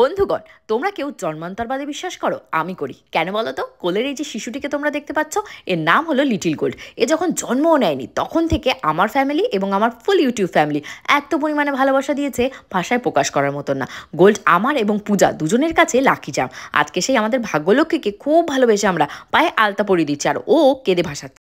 বন্ধুগণ তোমরা কেউ জন্মান্তরবাদে বিশ্বাস করো আমি করি কেন বলো তো কোলের এই যে শিশুটিকে তোমরা দেখতে পাচ্ছ এর নাম হলো লিটিল গোল্ড এ যখন জন্মও নেয়নি তখন থেকে আমার ফ্যামিলি এবং আমার ফুল ইউটিউব ফ্যামিলি এত পরিমাণে ভালোবাসা দিয়েছে ভাষায় প্রকাশ করার মতন না গোল্ড আমার এবং পূজা দুজনের কাছে লাকি জাম আজকে সেই আমাদের ভাগ্যলক্ষ্মীকে খুব ভালোবেসে আমরা পায়ে আলতা পরিয়ে দিচ্ছি আর ও কেঁদে ভাসাচ্ছে